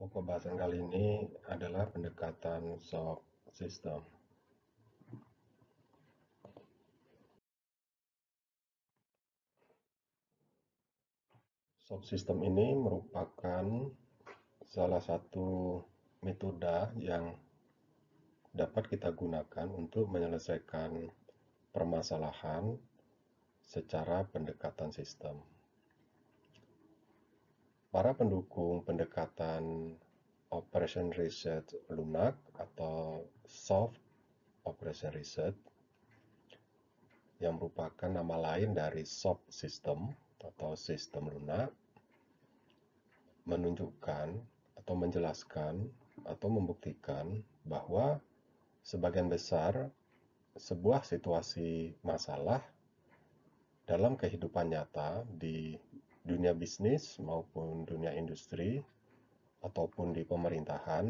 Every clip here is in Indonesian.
Pokok bahasan kali ini adalah pendekatan soft system. Soft system ini merupakan salah satu metode yang dapat kita gunakan untuk menyelesaikan permasalahan secara pendekatan sistem. Para pendukung pendekatan Operation Research Lunak atau Soft Operation Research, yang merupakan nama lain dari soft system atau sistem lunak menunjukkan atau menjelaskan atau membuktikan bahwa sebagian besar sebuah situasi masalah dalam kehidupan nyata di dunia bisnis maupun dunia industri ataupun di pemerintahan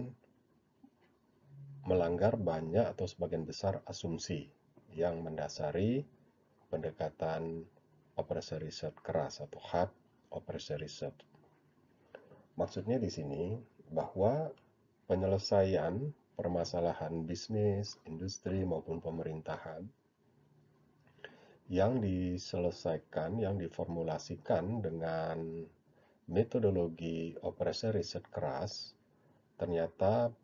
melanggar banyak atau sebagian besar asumsi yang mendasari pendekatan operasi riset keras atau hard operasi riset. Maksudnya di sini bahwa penyelesaian permasalahan bisnis, industri maupun pemerintahan yang diselesaikan, yang diformulasikan dengan metodologi operasi riset keras, ternyata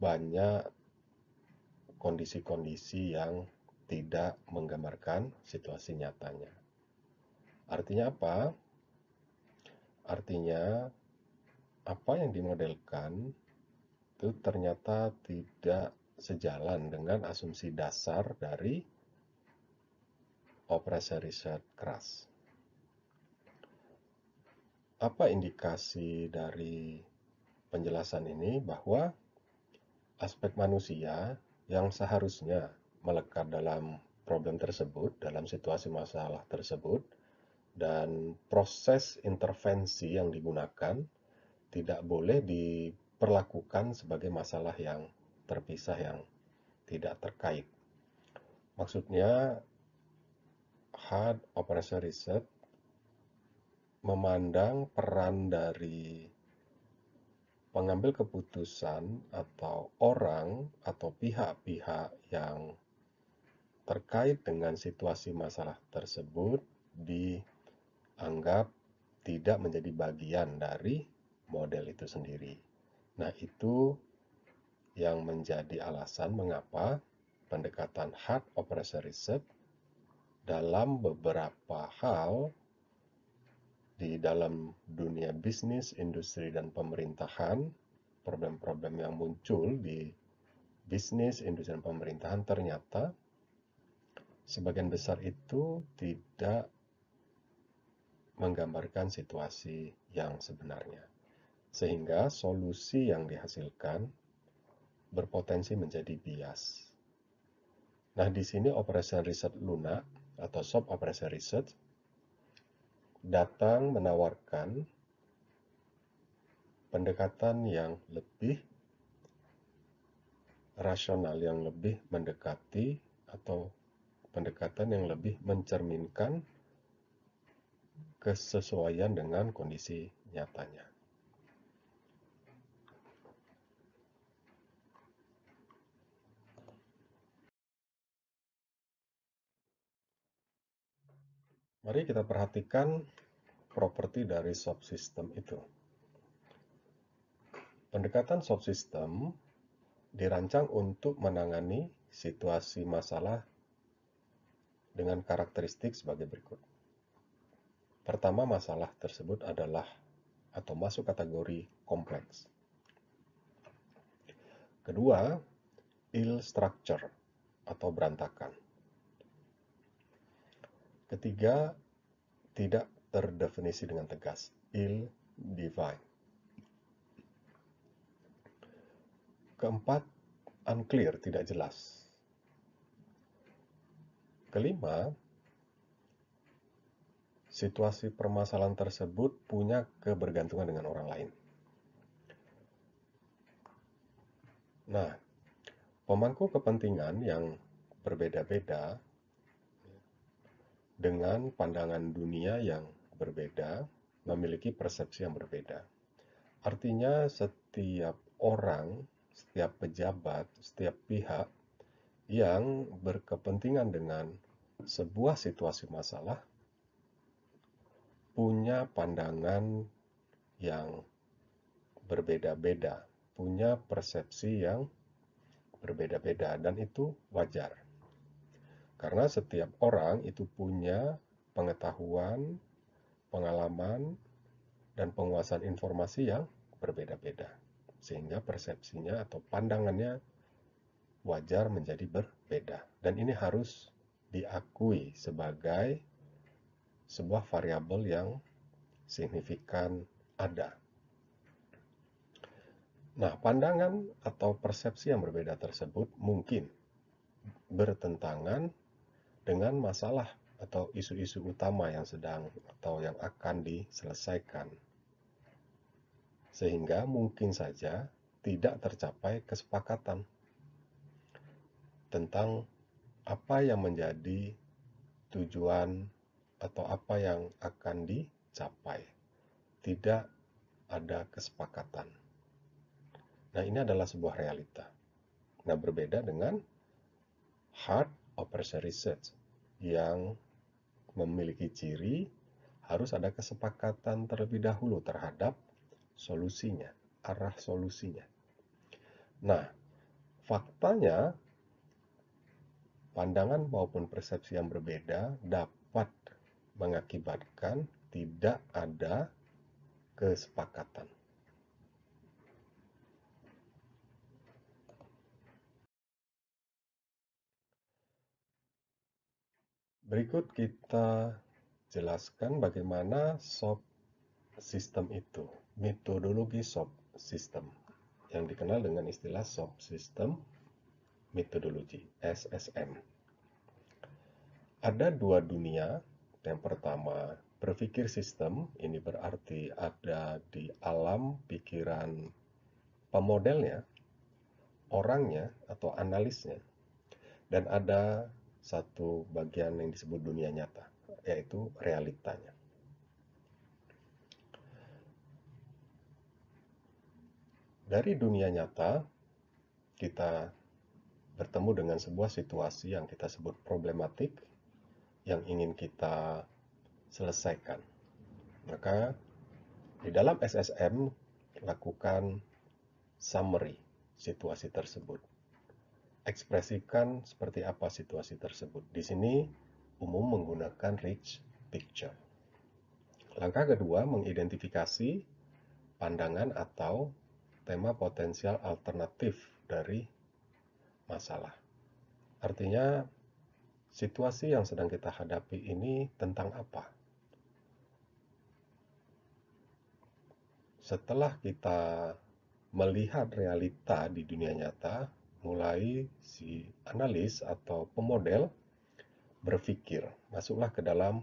banyak kondisi-kondisi yang tidak menggambarkan situasi nyatanya. Artinya apa? Artinya apa yang dimodelkan itu ternyata tidak sejalan dengan asumsi dasar dari operasi riset keras. Apa indikasi dari penjelasan ini bahwa aspek manusia yang seharusnya melekat dalam problem tersebut, dalam situasi masalah tersebut, dan proses intervensi yang digunakan tidak boleh diperlakukan sebagai masalah yang terpisah yang tidak terkait. Maksudnya Hard Operation Research memandang peran dari pengambil keputusan atau orang atau pihak-pihak yang terkait dengan situasi masalah tersebut dianggap tidak menjadi bagian dari model itu sendiri. Nah, itu yang menjadi alasan mengapa pendekatan hard operation research dalam beberapa hal di dalam dunia bisnis, industri, dan pemerintahan, problem-problem yang muncul di bisnis, industri, dan pemerintahan ternyata sebagian besar itu tidak menggambarkan situasi yang sebenarnya. Sehingga solusi yang dihasilkan berpotensi menjadi bias. Nah, di sini Operation riset lunak atau Shop Appraisal Research datang menawarkan pendekatan yang lebih rasional, yang lebih mendekati atau pendekatan yang lebih mencerminkan kesesuaian dengan kondisi nyatanya. Mari kita perhatikan properti dari subsistem itu. Pendekatan subsistem dirancang untuk menangani situasi masalah dengan karakteristik sebagai berikut. Pertama, masalah tersebut adalah atau masuk kategori kompleks. Kedua, ill structure atau berantakan. Ketiga, tidak terdefinisi dengan tegas, il defined Keempat, unclear, tidak jelas. Kelima, situasi permasalahan tersebut punya kebergantungan dengan orang lain. Nah, pemangku kepentingan yang berbeda-beda dengan pandangan dunia yang berbeda, memiliki persepsi yang berbeda. Artinya setiap orang, setiap pejabat, setiap pihak yang berkepentingan dengan sebuah situasi masalah punya pandangan yang berbeda-beda, punya persepsi yang berbeda-beda dan itu wajar. Karena setiap orang itu punya pengetahuan, pengalaman, dan penguasaan informasi yang berbeda-beda. Sehingga persepsinya atau pandangannya wajar menjadi berbeda. Dan ini harus diakui sebagai sebuah variabel yang signifikan ada. Nah, pandangan atau persepsi yang berbeda tersebut mungkin bertentangan dengan masalah atau isu-isu utama yang sedang atau yang akan diselesaikan. Sehingga mungkin saja tidak tercapai kesepakatan tentang apa yang menjadi tujuan atau apa yang akan dicapai. Tidak ada kesepakatan. Nah, ini adalah sebuah realita. Nah, berbeda dengan hard operation research yang memiliki ciri harus ada kesepakatan terlebih dahulu terhadap solusinya, arah solusinya. Nah, faktanya pandangan maupun persepsi yang berbeda dapat mengakibatkan tidak ada kesepakatan. Berikut kita jelaskan bagaimana SOP system itu, metodologi SOP system yang dikenal dengan istilah SOP system metodologi SSM. Ada dua dunia. Yang pertama, berpikir sistem. Ini berarti ada di alam pikiran pemodelnya, orangnya atau analisnya. Dan ada satu bagian yang disebut dunia nyata, yaitu realitanya. Dari dunia nyata, kita bertemu dengan sebuah situasi yang kita sebut problematik, yang ingin kita selesaikan. Maka, di dalam SSM, lakukan summary situasi tersebut ekspresikan seperti apa situasi tersebut. Di sini umum menggunakan rich picture. Langkah kedua mengidentifikasi pandangan atau tema potensial alternatif dari masalah. Artinya situasi yang sedang kita hadapi ini tentang apa? Setelah kita melihat realita di dunia nyata, mulai si analis atau pemodel berpikir, masuklah ke dalam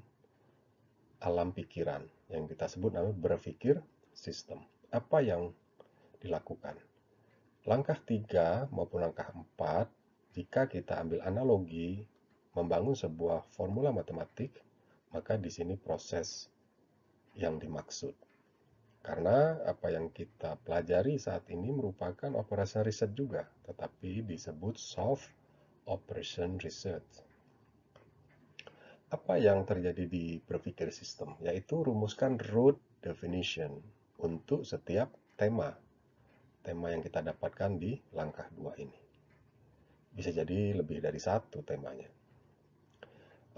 alam pikiran yang kita sebut namanya berpikir sistem. Apa yang dilakukan? Langkah 3 maupun langkah 4, jika kita ambil analogi membangun sebuah formula matematik, maka di sini proses yang dimaksud. Karena apa yang kita pelajari saat ini merupakan operasi riset juga, tetapi disebut soft operation research. Apa yang terjadi di berpikir sistem? Yaitu rumuskan root definition untuk setiap tema. Tema yang kita dapatkan di langkah dua ini. Bisa jadi lebih dari satu temanya.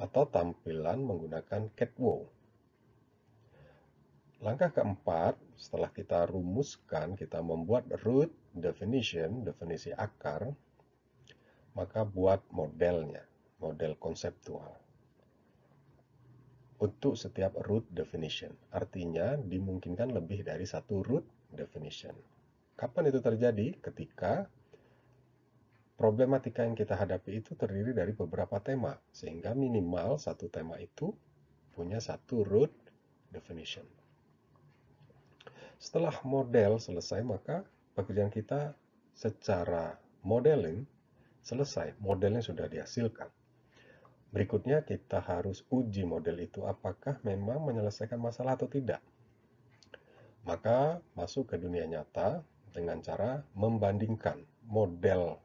Atau tampilan menggunakan catwalk Langkah keempat, setelah kita rumuskan, kita membuat root definition, definisi akar, maka buat modelnya, model konseptual. Untuk setiap root definition, artinya dimungkinkan lebih dari satu root definition. Kapan itu terjadi? Ketika problematika yang kita hadapi itu terdiri dari beberapa tema, sehingga minimal satu tema itu punya satu root definition. Setelah model selesai, maka pekerjaan kita secara modeling selesai. Modelnya sudah dihasilkan. Berikutnya kita harus uji model itu apakah memang menyelesaikan masalah atau tidak. Maka masuk ke dunia nyata dengan cara membandingkan model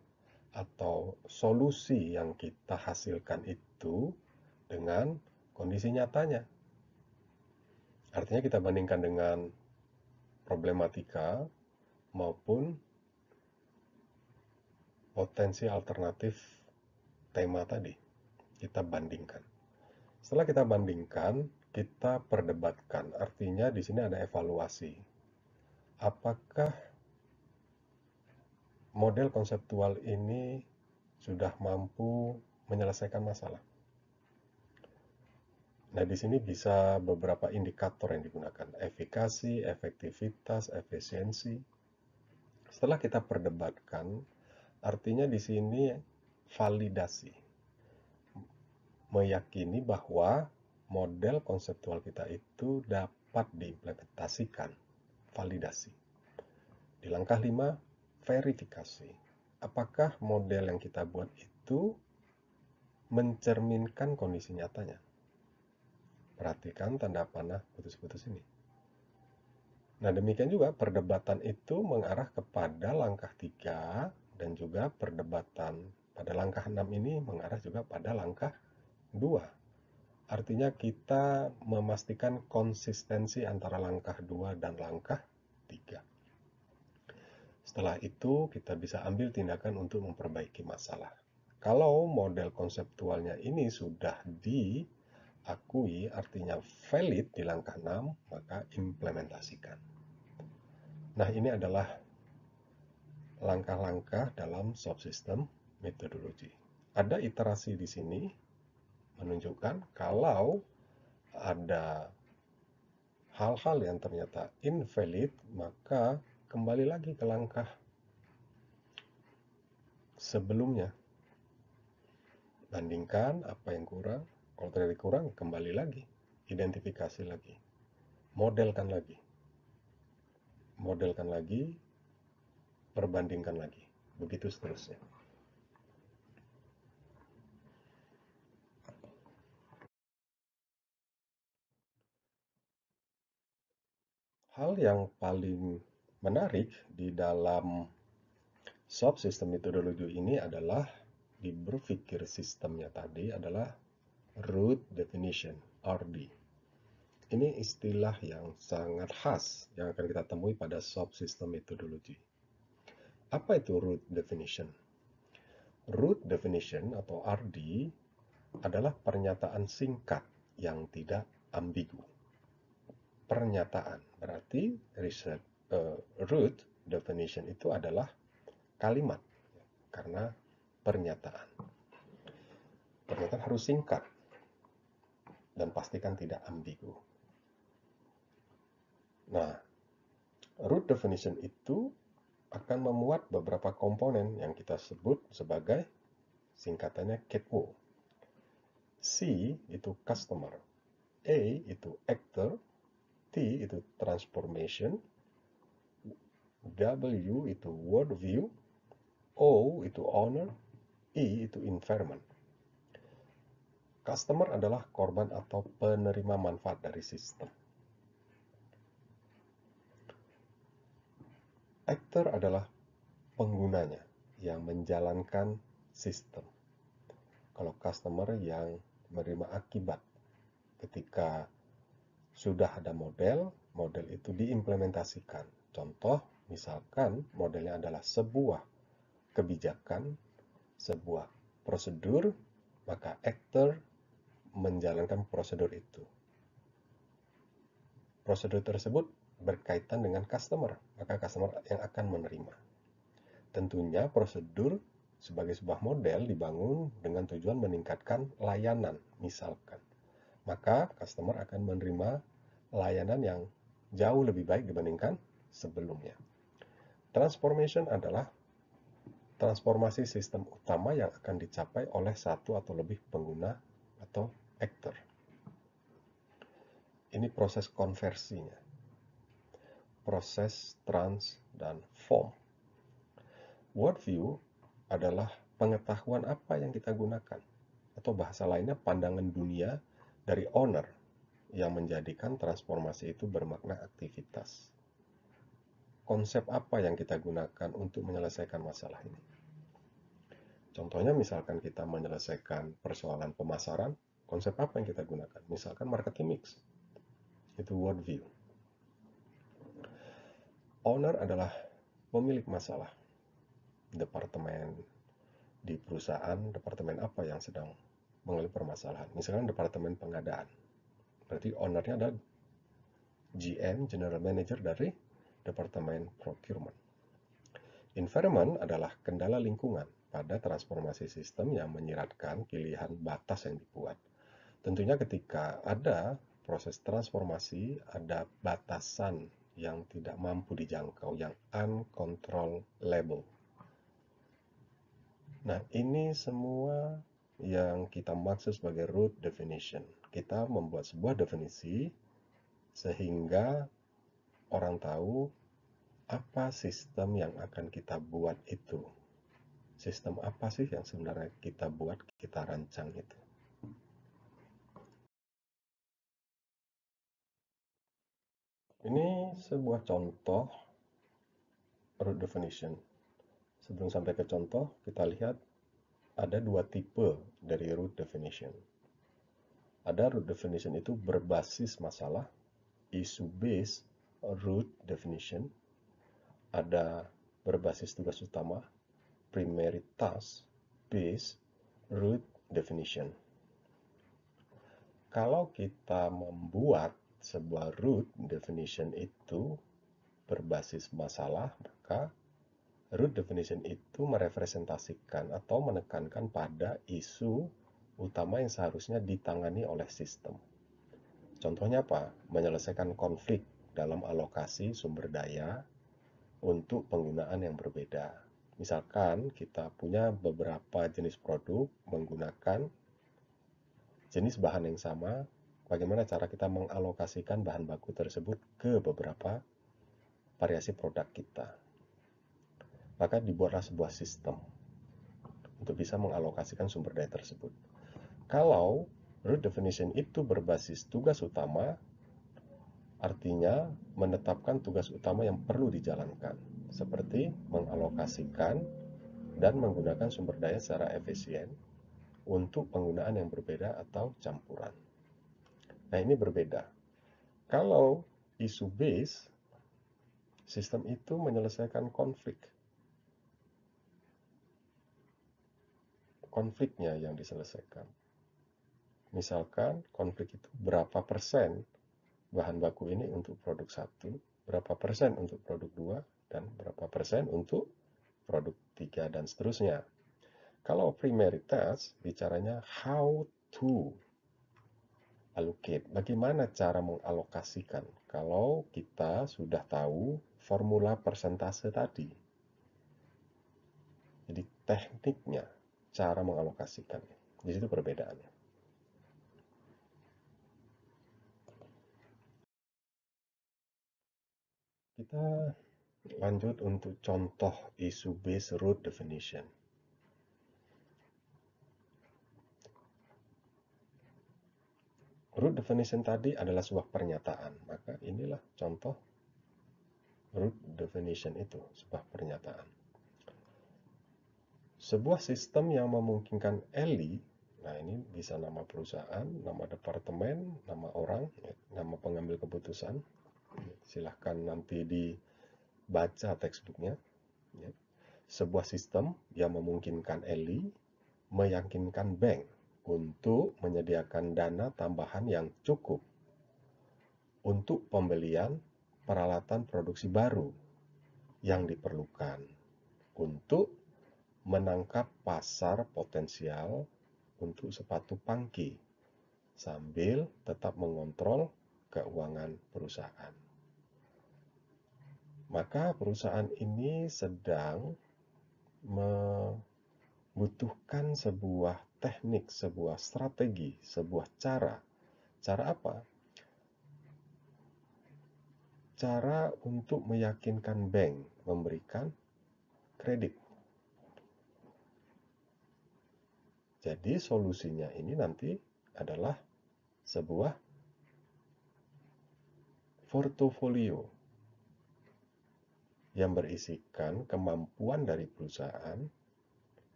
atau solusi yang kita hasilkan itu dengan kondisi nyatanya. Artinya kita bandingkan dengan problematika maupun potensi alternatif tema tadi. Kita bandingkan. Setelah kita bandingkan, kita perdebatkan. Artinya di sini ada evaluasi. Apakah model konseptual ini sudah mampu menyelesaikan masalah? Nah, di sini bisa beberapa indikator yang digunakan, efikasi, efektivitas, efisiensi. Setelah kita perdebatkan, artinya di sini validasi. Meyakini bahwa model konseptual kita itu dapat diimplementasikan, validasi. Di langkah 5, verifikasi. Apakah model yang kita buat itu mencerminkan kondisi nyatanya? Perhatikan tanda panah putus-putus ini. Nah, demikian juga perdebatan itu mengarah kepada langkah 3 dan juga perdebatan pada langkah 6 ini mengarah juga pada langkah 2. Artinya kita memastikan konsistensi antara langkah 2 dan langkah 3. Setelah itu kita bisa ambil tindakan untuk memperbaiki masalah. Kalau model konseptualnya ini sudah di akui artinya valid di langkah 6, maka implementasikan. Nah, ini adalah langkah-langkah dalam subsistem metodologi. Ada iterasi di sini menunjukkan kalau ada hal-hal yang ternyata invalid, maka kembali lagi ke langkah sebelumnya. Bandingkan apa yang kurang, kalau terjadi kurang, kembali lagi. Identifikasi lagi. Modelkan lagi. Modelkan lagi. Perbandingkan lagi. Begitu seterusnya. hal yang paling menarik di dalam subsistem metodologi ini adalah di berpikir sistemnya tadi adalah root definition RD. Ini istilah yang sangat khas yang akan kita temui pada subsystem methodology. Apa itu root definition? Root definition atau RD adalah pernyataan singkat yang tidak ambigu. Pernyataan berarti riset, uh, eh, root definition itu adalah kalimat karena pernyataan. Pernyataan harus singkat dan pastikan tidak ambigu. Nah, root definition itu akan memuat beberapa komponen yang kita sebut sebagai singkatannya CATO. C itu customer, A itu actor, T itu transformation, W itu worldview, O itu owner, E itu environment. Customer adalah korban atau penerima manfaat dari sistem. Actor adalah penggunanya yang menjalankan sistem. Kalau customer yang menerima akibat ketika sudah ada model, model itu diimplementasikan. Contoh, misalkan modelnya adalah sebuah kebijakan, sebuah prosedur, maka actor menjalankan prosedur itu. Prosedur tersebut berkaitan dengan customer, maka customer yang akan menerima. Tentunya prosedur sebagai sebuah model dibangun dengan tujuan meningkatkan layanan, misalkan. Maka customer akan menerima layanan yang jauh lebih baik dibandingkan sebelumnya. Transformation adalah transformasi sistem utama yang akan dicapai oleh satu atau lebih pengguna atau actor. Ini proses konversinya. Proses trans dan form. Worldview adalah pengetahuan apa yang kita gunakan. Atau bahasa lainnya pandangan dunia dari owner yang menjadikan transformasi itu bermakna aktivitas. Konsep apa yang kita gunakan untuk menyelesaikan masalah ini? Contohnya misalkan kita menyelesaikan persoalan pemasaran, konsep apa yang kita gunakan. Misalkan marketing mix, itu world view. Owner adalah pemilik masalah. Departemen di perusahaan, departemen apa yang sedang mengalami permasalahan. Misalkan departemen pengadaan. Berarti ownernya adalah GM, General Manager dari Departemen Procurement. Environment adalah kendala lingkungan pada transformasi sistem yang menyiratkan pilihan batas yang dibuat Tentunya ketika ada proses transformasi, ada batasan yang tidak mampu dijangkau, yang uncontrollable. Nah, ini semua yang kita maksud sebagai root definition. Kita membuat sebuah definisi sehingga orang tahu apa sistem yang akan kita buat itu. Sistem apa sih yang sebenarnya kita buat, kita rancang itu. Ini sebuah contoh root definition. Sebelum sampai ke contoh, kita lihat ada dua tipe dari root definition. Ada root definition itu berbasis masalah, issue-based root definition. Ada berbasis tugas utama, primary task based root definition. Kalau kita membuat sebuah root definition itu berbasis masalah, maka root definition itu merepresentasikan atau menekankan pada isu utama yang seharusnya ditangani oleh sistem. Contohnya apa? Menyelesaikan konflik dalam alokasi sumber daya untuk penggunaan yang berbeda. Misalkan kita punya beberapa jenis produk menggunakan jenis bahan yang sama, bagaimana cara kita mengalokasikan bahan baku tersebut ke beberapa variasi produk kita. Maka dibuatlah sebuah sistem untuk bisa mengalokasikan sumber daya tersebut. Kalau root definition itu berbasis tugas utama, artinya menetapkan tugas utama yang perlu dijalankan, seperti mengalokasikan dan menggunakan sumber daya secara efisien untuk penggunaan yang berbeda atau campuran. Nah, ini berbeda. Kalau isu base, sistem itu menyelesaikan konflik. Konfliknya yang diselesaikan. Misalkan konflik itu berapa persen bahan baku ini untuk produk satu, berapa persen untuk produk dua, dan berapa persen untuk produk tiga dan seterusnya. Kalau primeritas, bicaranya how to allocate. Bagaimana cara mengalokasikan kalau kita sudah tahu formula persentase tadi? Jadi tekniknya, cara mengalokasikan. Jadi itu perbedaannya. Kita lanjut untuk contoh isu base root definition. root definition tadi adalah sebuah pernyataan. Maka inilah contoh root definition itu, sebuah pernyataan. Sebuah sistem yang memungkinkan Eli, nah ini bisa nama perusahaan, nama departemen, nama orang, nama pengambil keputusan. Silahkan nanti dibaca textbooknya. Sebuah sistem yang memungkinkan Eli meyakinkan bank untuk menyediakan dana tambahan yang cukup untuk pembelian peralatan produksi baru yang diperlukan untuk menangkap pasar potensial untuk sepatu pangki sambil tetap mengontrol keuangan perusahaan. Maka perusahaan ini sedang membutuhkan sebuah teknik, sebuah strategi, sebuah cara. Cara apa? Cara untuk meyakinkan bank memberikan kredit. Jadi solusinya ini nanti adalah sebuah portofolio yang berisikan kemampuan dari perusahaan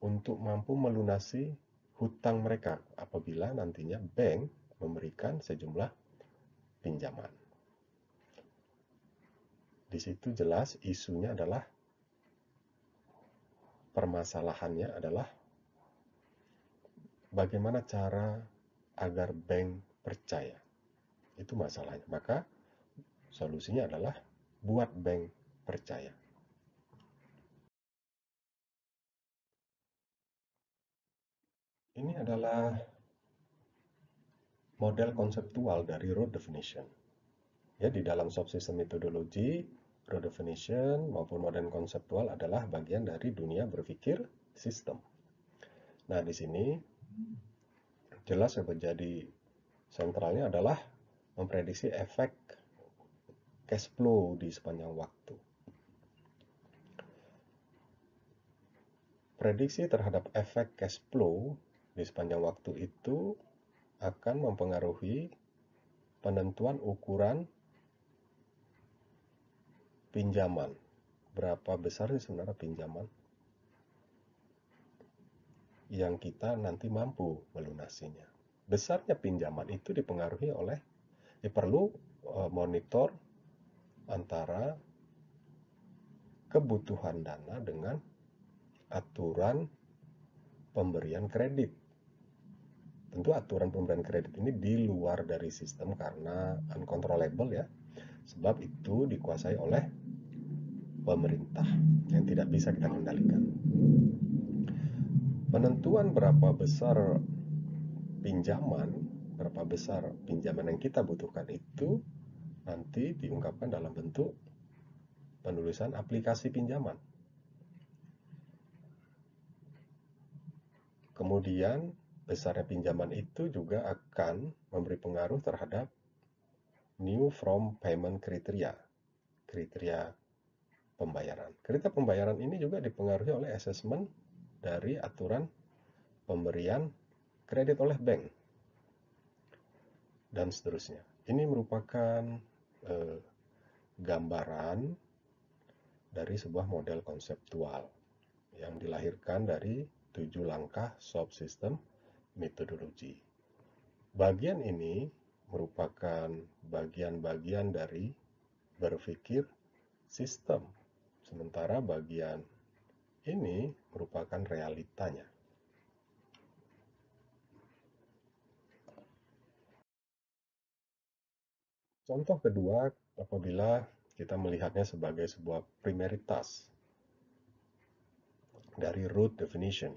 untuk mampu melunasi hutang mereka apabila nantinya bank memberikan sejumlah pinjaman. Di situ jelas isunya adalah permasalahannya adalah bagaimana cara agar bank percaya. Itu masalahnya. Maka solusinya adalah buat bank percaya. ini adalah model konseptual dari road definition. Ya, di dalam subsistem metodologi, road definition maupun model konseptual adalah bagian dari dunia berpikir sistem. Nah, di sini jelas yang menjadi sentralnya adalah memprediksi efek cash flow di sepanjang waktu. Prediksi terhadap efek cash flow di sepanjang waktu itu akan mempengaruhi penentuan ukuran pinjaman. Berapa besar sih sebenarnya pinjaman yang kita nanti mampu melunasinya. Besarnya pinjaman itu dipengaruhi oleh, ya perlu e, monitor antara kebutuhan dana dengan aturan pemberian kredit. Tentu aturan pemberian kredit ini di luar dari sistem karena uncontrollable ya. Sebab itu dikuasai oleh pemerintah yang tidak bisa kita kendalikan. Penentuan berapa besar pinjaman, berapa besar pinjaman yang kita butuhkan itu nanti diungkapkan dalam bentuk penulisan aplikasi pinjaman. Kemudian besarnya pinjaman itu juga akan memberi pengaruh terhadap new from payment kriteria, kriteria pembayaran. Kriteria pembayaran ini juga dipengaruhi oleh assessment dari aturan pemberian kredit oleh bank dan seterusnya. Ini merupakan eh, gambaran dari sebuah model konseptual yang dilahirkan dari tujuh langkah SOP system metodologi. Bagian ini merupakan bagian-bagian dari berpikir sistem, sementara bagian ini merupakan realitanya. Contoh kedua, apabila kita melihatnya sebagai sebuah primeritas dari root definition.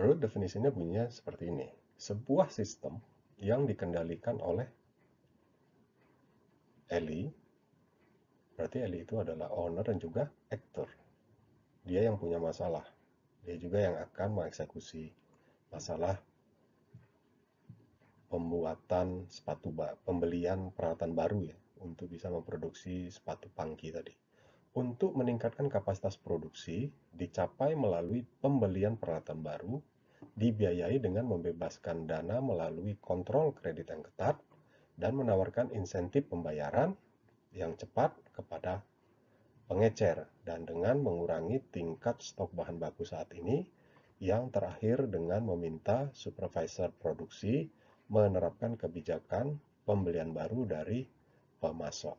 Root definisinya bunyinya seperti ini. Sebuah sistem yang dikendalikan oleh Eli, berarti Eli itu adalah owner dan juga actor. Dia yang punya masalah. Dia juga yang akan mengeksekusi masalah pembuatan sepatu pembelian peralatan baru ya untuk bisa memproduksi sepatu pangki tadi. Untuk meningkatkan kapasitas produksi dicapai melalui pembelian peralatan baru dibiayai dengan membebaskan dana melalui kontrol kredit yang ketat dan menawarkan insentif pembayaran yang cepat kepada pengecer dan dengan mengurangi tingkat stok bahan baku saat ini yang terakhir dengan meminta supervisor produksi menerapkan kebijakan pembelian baru dari pemasok.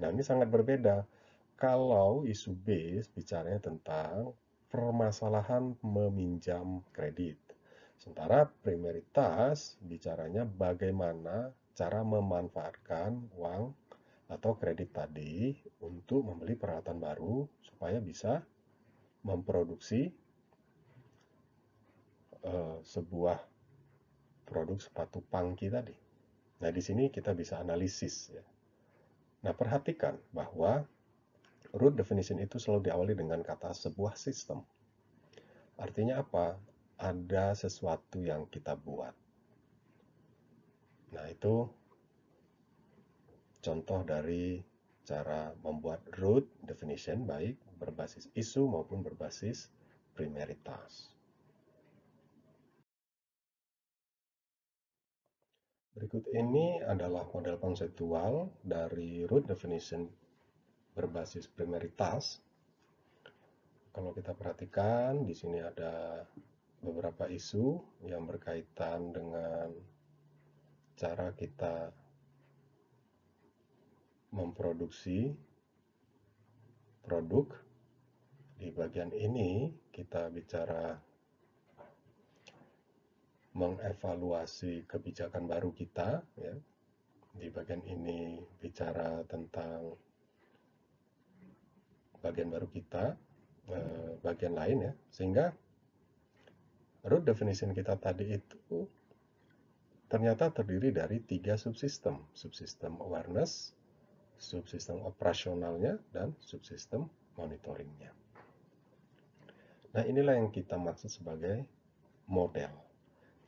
Nah, ini sangat berbeda. Kalau isu base bicaranya tentang permasalahan meminjam kredit. Sementara primeritas bicaranya bagaimana cara memanfaatkan uang atau kredit tadi untuk membeli peralatan baru supaya bisa memproduksi uh, sebuah produk sepatu pangki tadi. Nah, di sini kita bisa analisis ya. Nah, perhatikan bahwa root definition itu selalu diawali dengan kata sebuah sistem. Artinya apa? Ada sesuatu yang kita buat. Nah, itu contoh dari cara membuat root definition baik berbasis isu maupun berbasis primeritas. Berikut ini adalah model konseptual dari root definition berbasis primeritas. Kalau kita perhatikan, di sini ada beberapa isu yang berkaitan dengan cara kita memproduksi produk. Di bagian ini kita bicara mengevaluasi kebijakan baru kita ya. Di bagian ini bicara tentang bagian baru kita, eh, bagian lain ya. Sehingga root definition kita tadi itu ternyata terdiri dari tiga subsistem. Subsistem awareness, subsistem operasionalnya, dan subsistem monitoringnya. Nah inilah yang kita maksud sebagai model.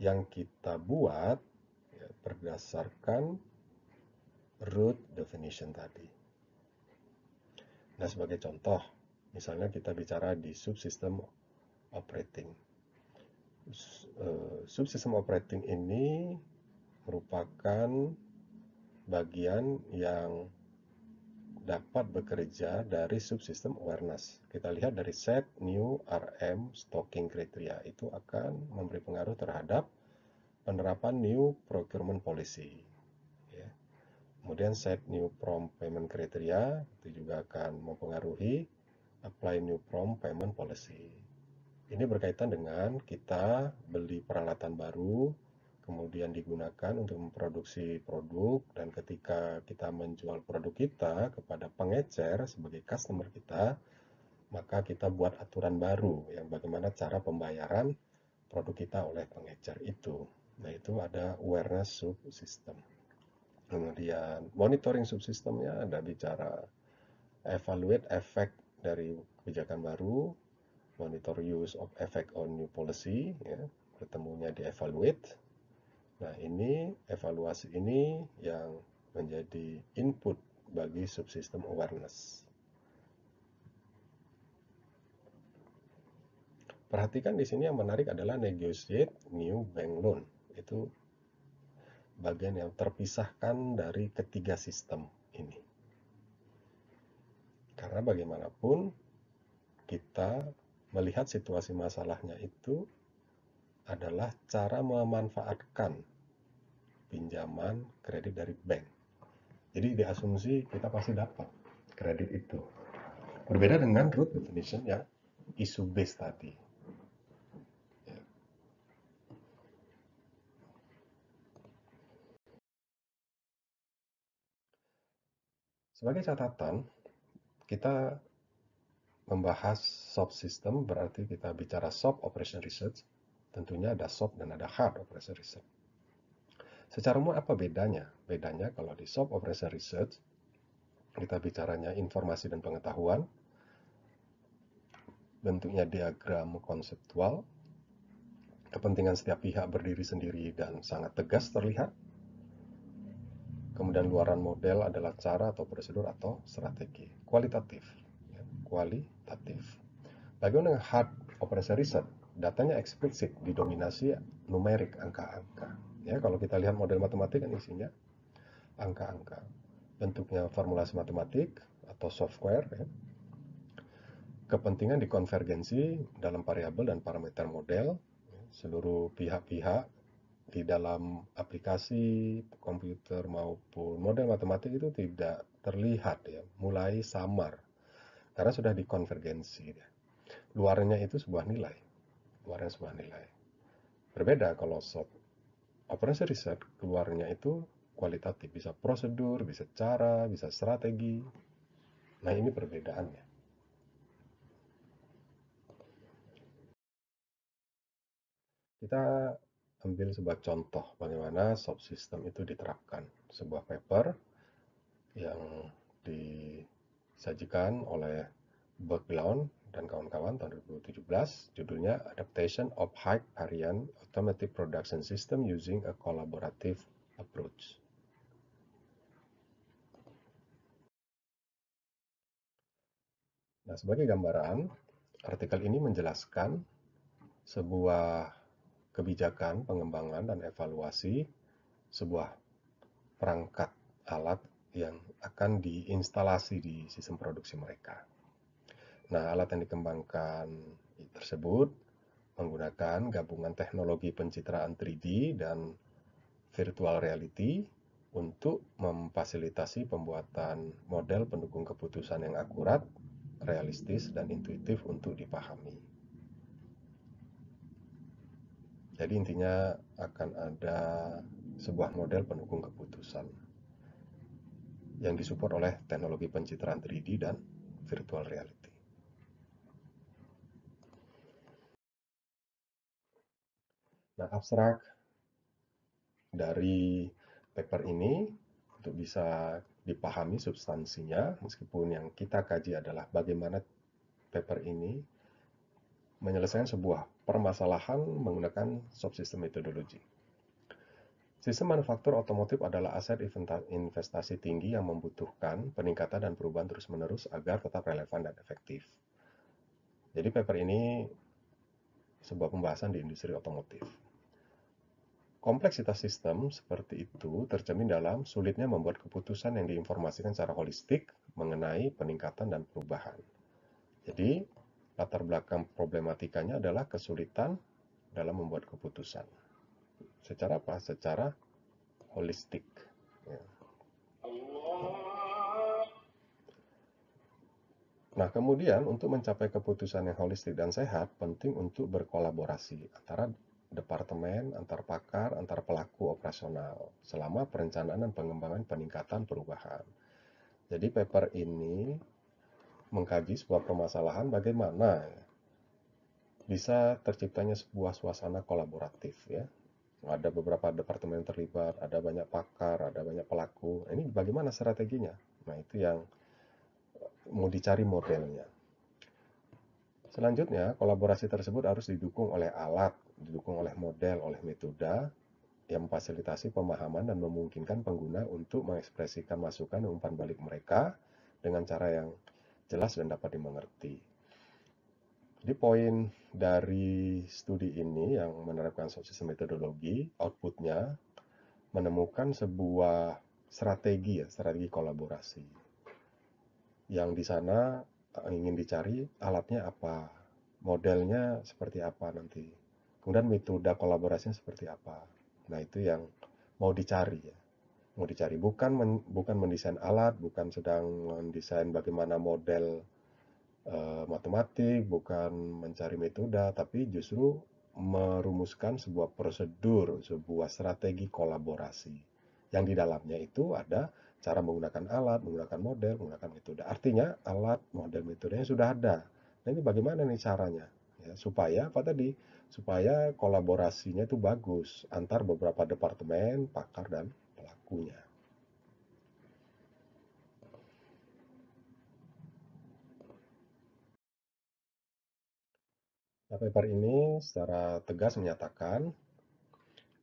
Yang kita buat ya, berdasarkan root definition tadi. Nah, sebagai contoh, misalnya kita bicara di subsistem operating. E, subsistem operating ini merupakan bagian yang dapat bekerja dari subsistem awareness. Kita lihat dari set new RM stocking criteria itu akan memberi pengaruh terhadap penerapan new procurement policy. Kemudian set new prompt payment criteria itu juga akan mempengaruhi apply new prompt payment policy. Ini berkaitan dengan kita beli peralatan baru, kemudian digunakan untuk memproduksi produk, dan ketika kita menjual produk kita kepada pengecer sebagai customer kita, maka kita buat aturan baru yang bagaimana cara pembayaran produk kita oleh pengecer itu. Nah, itu ada awareness subsystem. Kemudian monitoring subsistemnya ada bicara evaluate efek dari kebijakan baru, monitor use of effect on new policy, ya, bertemunya di evaluate. Nah ini evaluasi ini yang menjadi input bagi subsistem awareness. Perhatikan di sini yang menarik adalah negotiate new bank loan. Itu bagian yang terpisahkan dari ketiga sistem ini. Karena bagaimanapun kita melihat situasi masalahnya itu adalah cara memanfaatkan pinjaman kredit dari bank. Jadi diasumsi kita pasti dapat kredit itu. Berbeda dengan root definition yang isu base tadi. Sebagai catatan, kita membahas SOP system berarti kita bicara SOP operation research. Tentunya ada SOP dan ada hard operation research. Secara umum apa bedanya? Bedanya kalau di SOP operation research kita bicaranya informasi dan pengetahuan, bentuknya diagram konseptual, kepentingan setiap pihak berdiri sendiri dan sangat tegas terlihat, Kemudian luaran model adalah cara atau prosedur atau strategi. Kualitatif. Ya, kualitatif. Bagaimana dengan hard operation riset? Datanya eksplisit, didominasi numerik, angka-angka. Ya, kalau kita lihat model matematik kan isinya angka-angka. Bentuknya formulasi matematik atau software. Ya. Kepentingan dikonvergensi dalam variabel dan parameter model. Ya, seluruh pihak-pihak di dalam aplikasi komputer maupun model matematik itu tidak terlihat ya, mulai samar karena sudah dikonvergensi ya. Luarnya itu sebuah nilai, luarnya sebuah nilai. Berbeda kalau SOP. Operasi riset keluarnya itu kualitatif, bisa prosedur, bisa cara, bisa strategi. Nah, ini perbedaannya. Kita ambil sebuah contoh bagaimana subsistem itu diterapkan. Sebuah paper yang disajikan oleh Berglund dan kawan-kawan tahun 2017, judulnya Adaptation of High Variant Automatic Production System Using a Collaborative Approach. Nah, sebagai gambaran, artikel ini menjelaskan sebuah kebijakan, pengembangan, dan evaluasi sebuah perangkat alat yang akan diinstalasi di sistem produksi mereka. Nah, alat yang dikembangkan tersebut menggunakan gabungan teknologi pencitraan 3D dan virtual reality untuk memfasilitasi pembuatan model pendukung keputusan yang akurat, realistis, dan intuitif untuk dipahami. Jadi intinya akan ada sebuah model pendukung keputusan yang disupport oleh teknologi pencitraan 3D dan virtual reality. Nah, abstrak dari paper ini untuk bisa dipahami substansinya, meskipun yang kita kaji adalah bagaimana paper ini menyelesaikan sebuah permasalahan menggunakan subsistem metodologi. Sistem manufaktur otomotif adalah aset investasi tinggi yang membutuhkan peningkatan dan perubahan terus-menerus agar tetap relevan dan efektif. Jadi paper ini sebuah pembahasan di industri otomotif. Kompleksitas sistem seperti itu tercermin dalam sulitnya membuat keputusan yang diinformasikan secara holistik mengenai peningkatan dan perubahan. Jadi, latar belakang problematikanya adalah kesulitan dalam membuat keputusan. Secara apa? Secara holistik. Ya. Nah, kemudian untuk mencapai keputusan yang holistik dan sehat, penting untuk berkolaborasi antara departemen, antar pakar, antar pelaku operasional selama perencanaan dan pengembangan peningkatan perubahan. Jadi paper ini mengkaji sebuah permasalahan bagaimana bisa terciptanya sebuah suasana kolaboratif ya. Ada beberapa departemen yang terlibat, ada banyak pakar, ada banyak pelaku. Nah, ini bagaimana strateginya? Nah, itu yang eh, mau dicari modelnya. Selanjutnya, kolaborasi tersebut harus didukung oleh alat, didukung oleh model, oleh metode yang memfasilitasi pemahaman dan memungkinkan pengguna untuk mengekspresikan masukan umpan balik mereka dengan cara yang jelas dan dapat dimengerti. Jadi poin dari studi ini yang menerapkan sosis metodologi, outputnya menemukan sebuah strategi ya, strategi kolaborasi. Yang di sana eh, ingin dicari alatnya apa, modelnya seperti apa nanti. Kemudian metode kolaborasinya seperti apa. Nah, itu yang mau dicari ya mau dicari bukan men, bukan mendesain alat bukan sedang mendesain bagaimana model e, matematik bukan mencari metode tapi justru merumuskan sebuah prosedur sebuah strategi kolaborasi yang di dalamnya itu ada cara menggunakan alat menggunakan model menggunakan metode artinya alat model metodenya sudah ada nah ini bagaimana nih caranya ya, supaya apa tadi supaya kolaborasinya itu bagus antar beberapa departemen pakar dan pelakunya. paper ini secara tegas menyatakan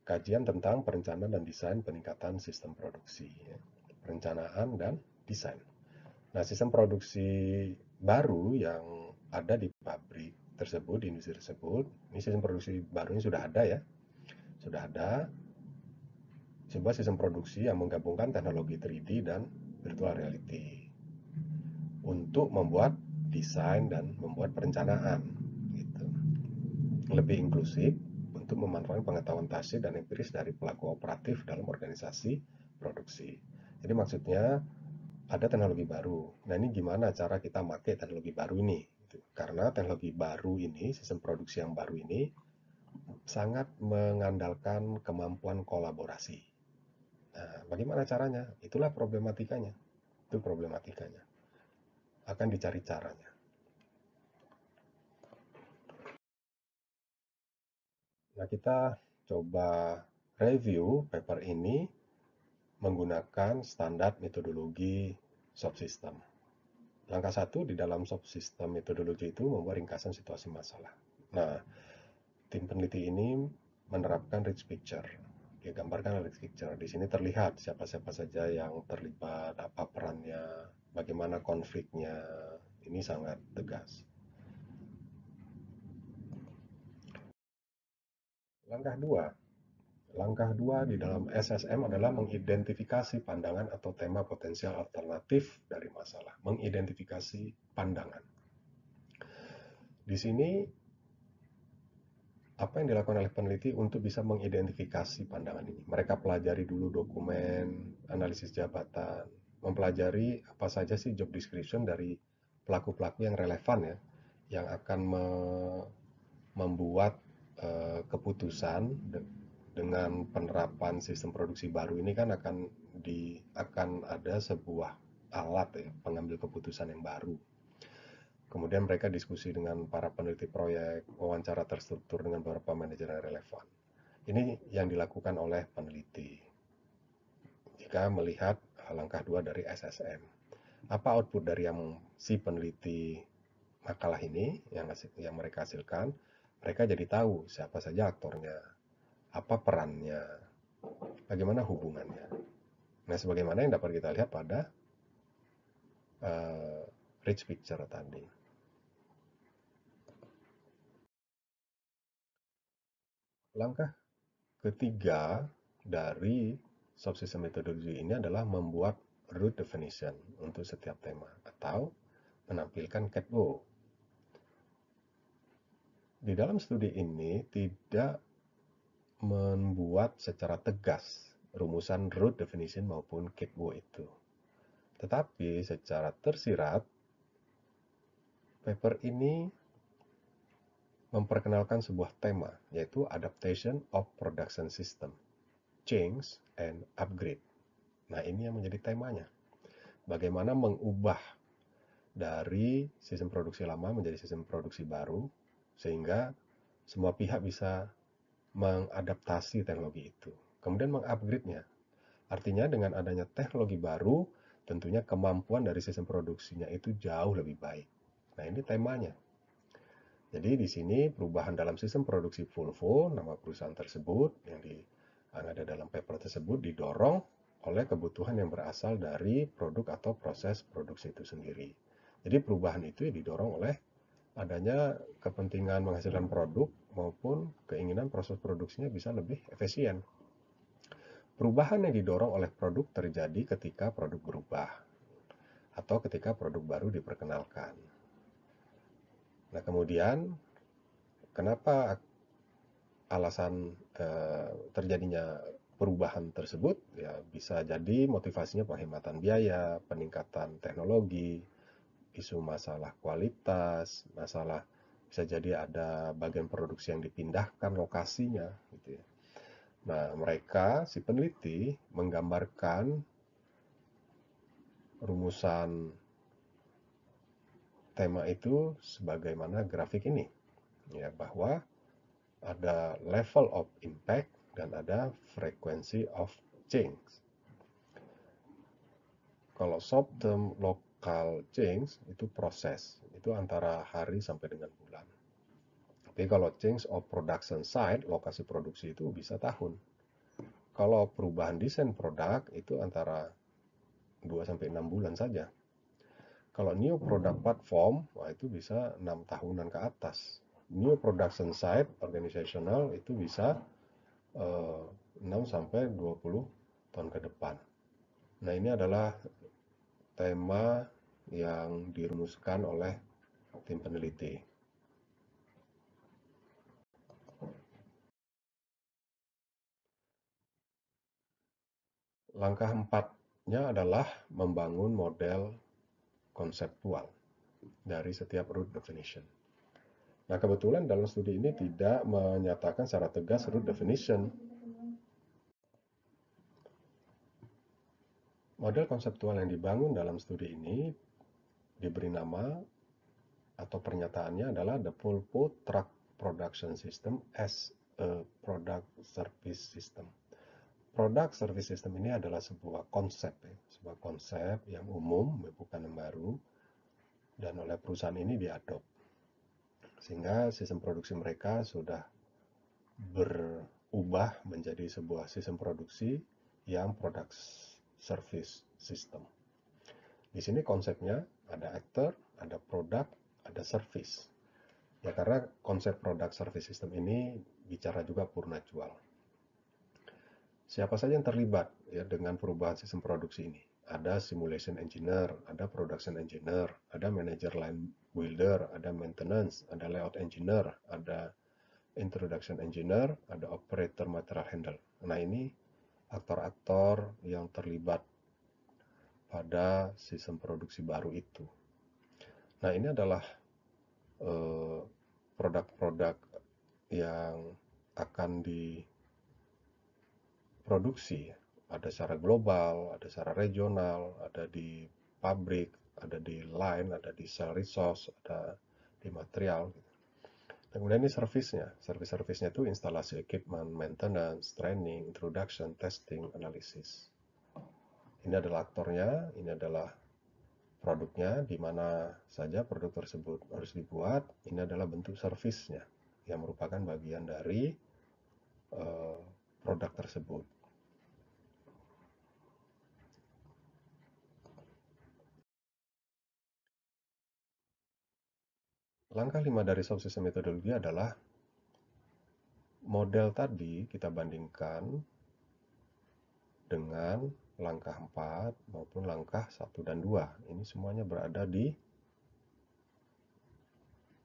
kajian tentang perencanaan dan desain peningkatan sistem produksi, perencanaan dan desain. Nah, sistem produksi baru yang ada di pabrik tersebut, di industri tersebut, ini sistem produksi barunya sudah ada ya, sudah ada sebuah sistem produksi yang menggabungkan teknologi 3D dan virtual reality untuk membuat desain dan membuat perencanaan gitu. lebih inklusif untuk memanfaatkan pengetahuan tasik dan empiris dari pelaku operatif dalam organisasi produksi jadi maksudnya ada teknologi baru. Nah ini gimana cara kita pakai teknologi baru ini? Gitu? Karena teknologi baru ini, sistem produksi yang baru ini sangat mengandalkan kemampuan kolaborasi. Eh, bagaimana caranya? Itulah problematikanya. Itu problematikanya. Akan dicari caranya. Nah, kita coba review paper ini menggunakan standar metodologi subsistem. Langkah satu di dalam subsistem metodologi itu membuat ringkasan situasi masalah. Nah, tim peneliti ini menerapkan rich picture gambarkan oleh picture. Di sini terlihat siapa-siapa saja yang terlibat, apa perannya, bagaimana konfliknya. Ini sangat tegas. Langkah dua. Langkah dua di dalam SSM adalah mengidentifikasi pandangan atau tema potensial alternatif dari masalah. Mengidentifikasi pandangan. Di sini apa yang dilakukan oleh peneliti untuk bisa mengidentifikasi pandangan ini. Mereka pelajari dulu dokumen, analisis jabatan, mempelajari apa saja sih job description dari pelaku-pelaku yang relevan ya, yang akan me membuat uh, keputusan de dengan penerapan sistem produksi baru ini kan akan di akan ada sebuah alat ya pengambil keputusan yang baru Kemudian mereka diskusi dengan para peneliti proyek, wawancara terstruktur dengan beberapa manajer yang relevan. Ini yang dilakukan oleh peneliti. Jika melihat langkah dua dari SSM. Apa output dari yang si peneliti makalah ini yang, yang mereka hasilkan? Mereka jadi tahu siapa saja aktornya, apa perannya, bagaimana hubungannya. Nah, sebagaimana yang dapat kita lihat pada uh, rich picture tadi. langkah ketiga dari subsistem metodologi ini adalah membuat root definition untuk setiap tema atau menampilkan catbo. Di dalam studi ini tidak membuat secara tegas rumusan root definition maupun catbo itu. Tetapi secara tersirat, paper ini memperkenalkan sebuah tema, yaitu Adaptation of Production System, Change and Upgrade. Nah, ini yang menjadi temanya. Bagaimana mengubah dari sistem produksi lama menjadi sistem produksi baru, sehingga semua pihak bisa mengadaptasi teknologi itu. Kemudian mengupgrade-nya. Artinya dengan adanya teknologi baru, tentunya kemampuan dari sistem produksinya itu jauh lebih baik. Nah, ini temanya. Jadi di sini perubahan dalam sistem produksi Volvo, nama perusahaan tersebut yang di yang ada dalam paper tersebut didorong oleh kebutuhan yang berasal dari produk atau proses produksi itu sendiri. Jadi perubahan itu didorong oleh adanya kepentingan menghasilkan produk maupun keinginan proses produksinya bisa lebih efisien. Perubahan yang didorong oleh produk terjadi ketika produk berubah atau ketika produk baru diperkenalkan. Nah, kemudian kenapa alasan eh, terjadinya perubahan tersebut ya bisa jadi motivasinya penghematan biaya, peningkatan teknologi, isu masalah kualitas, masalah bisa jadi ada bagian produksi yang dipindahkan lokasinya gitu ya. Nah, mereka si peneliti menggambarkan rumusan tema itu sebagaimana grafik ini ya bahwa ada level of impact dan ada frequency of change. Kalau short term local change itu proses, itu antara hari sampai dengan bulan. Tapi kalau change of production site, lokasi produksi itu bisa tahun. Kalau perubahan desain produk itu antara 2 sampai 6 bulan saja. Kalau new product platform, wah itu bisa enam tahunan ke atas. New production site organizational itu bisa uh, eh, 6 sampai 20 tahun ke depan. Nah, ini adalah tema yang dirumuskan oleh tim peneliti. Langkah empatnya adalah membangun model konseptual dari setiap root definition. Nah, kebetulan dalam studi ini tidak menyatakan secara tegas root definition. Model konseptual yang dibangun dalam studi ini diberi nama atau pernyataannya adalah the pulpo truck production system as a product service system. Product service system ini adalah sebuah konsep ya, sebuah konsep yang umum, bukan yang baru, dan oleh perusahaan ini diadop. Sehingga sistem produksi mereka sudah berubah menjadi sebuah sistem produksi yang produk service system. Di sini konsepnya ada actor, ada produk, ada service. Ya karena konsep produk service system ini bicara juga purna jual. Siapa saja yang terlibat ya dengan perubahan sistem produksi ini? ada simulation engineer, ada production engineer, ada manager line builder, ada maintenance, ada layout engineer, ada introduction engineer, ada operator material handle. Nah ini aktor-aktor yang terlibat pada sistem produksi baru itu. Nah ini adalah eh, produk-produk uh, yang akan diproduksi ya ada secara global, ada secara regional, ada di pabrik, ada di line, ada di sel resource, ada di material. Gitu. kemudian ini servicenya. Service-servicenya itu instalasi equipment, maintenance, training, introduction, testing, analisis. Ini adalah aktornya, ini adalah produknya, di mana saja produk tersebut harus dibuat. Ini adalah bentuk servisnya yang merupakan bagian dari uh, produk tersebut. Langkah 5 dari subsistem metodologi adalah model tadi kita bandingkan dengan langkah 4 maupun langkah 1 dan 2. Ini semuanya berada di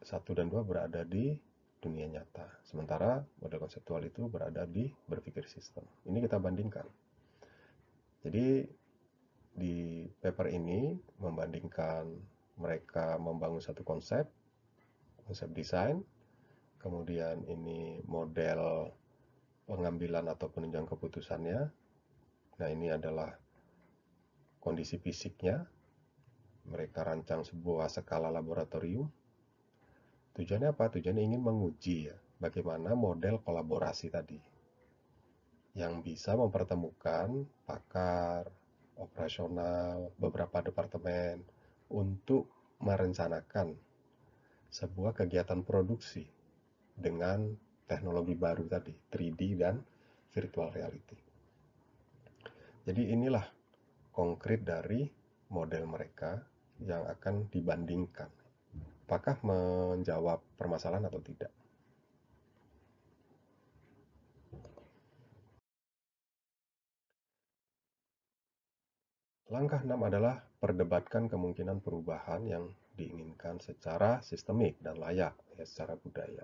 1 dan 2 berada di dunia nyata. Sementara model konseptual itu berada di berpikir sistem. Ini kita bandingkan. Jadi di paper ini membandingkan mereka membangun satu konsep konsep desain kemudian ini model pengambilan atau penunjang keputusannya nah ini adalah kondisi fisiknya mereka rancang sebuah skala laboratorium tujuannya apa? tujuannya ingin menguji ya bagaimana model kolaborasi tadi yang bisa mempertemukan pakar, operasional, beberapa departemen untuk merencanakan sebuah kegiatan produksi dengan teknologi baru tadi, 3D dan virtual reality. Jadi inilah konkret dari model mereka yang akan dibandingkan. Apakah menjawab permasalahan atau tidak? Langkah 6 adalah perdebatkan kemungkinan perubahan yang diinginkan secara sistemik dan layak, ya, secara budaya.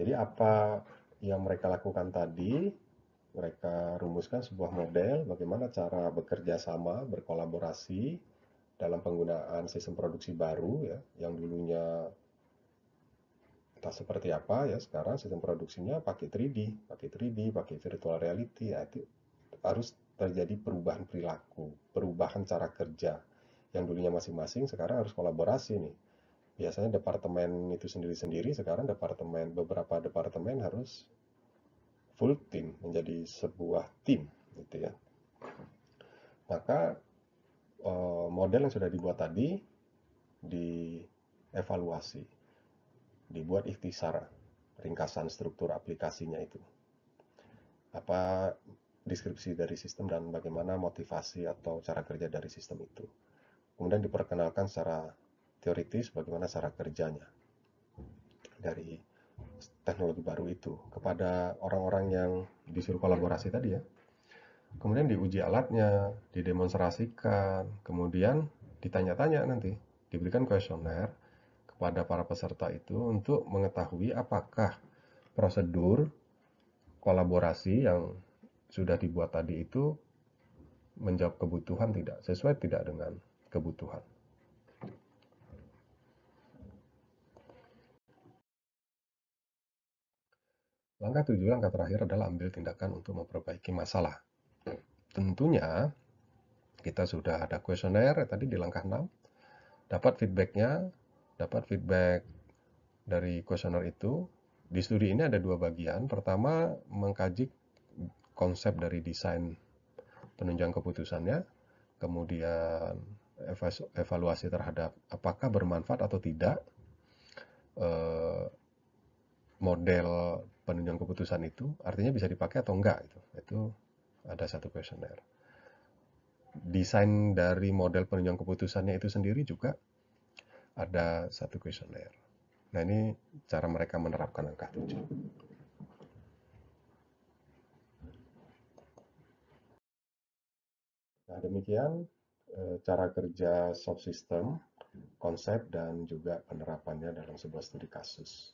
Jadi apa yang mereka lakukan tadi, mereka rumuskan sebuah model bagaimana cara bekerja sama, berkolaborasi dalam penggunaan sistem produksi baru ya, yang dulunya tak seperti apa ya sekarang sistem produksinya pakai 3D, pakai 3D, pakai virtual reality ya itu harus terjadi perubahan perilaku, perubahan cara kerja. Yang dulunya masing-masing sekarang harus kolaborasi nih. Biasanya departemen itu sendiri-sendiri, sekarang departemen beberapa departemen harus full team menjadi sebuah tim gitu ya. Maka eh, model yang sudah dibuat tadi dievaluasi, dibuat ikhtisar ringkasan struktur aplikasinya itu. Apa deskripsi dari sistem dan bagaimana motivasi atau cara kerja dari sistem itu. Kemudian diperkenalkan secara teoritis bagaimana cara kerjanya dari teknologi baru itu kepada orang-orang yang disuruh kolaborasi tadi ya. Kemudian diuji alatnya, didemonstrasikan, kemudian ditanya-tanya nanti, diberikan kuesioner kepada para peserta itu untuk mengetahui apakah prosedur kolaborasi yang sudah dibuat tadi itu menjawab kebutuhan tidak sesuai tidak dengan kebutuhan. Langkah tujuh, langkah terakhir adalah ambil tindakan untuk memperbaiki masalah. Tentunya kita sudah ada kuesioner ya, tadi di langkah 6. Dapat feedbacknya, dapat feedback dari kuesioner itu. Di studi ini ada dua bagian. Pertama, mengkaji konsep dari desain penunjang keputusannya, kemudian evaluasi terhadap apakah bermanfaat atau tidak eh, model penunjang keputusan itu, artinya bisa dipakai atau enggak itu. Itu ada satu kuesioner. Desain dari model penunjang keputusannya itu sendiri juga ada satu kuesioner. Nah, ini cara mereka menerapkan angka 7. Nah, demikian eh, cara kerja subsistem, konsep, dan juga penerapannya dalam sebuah studi kasus.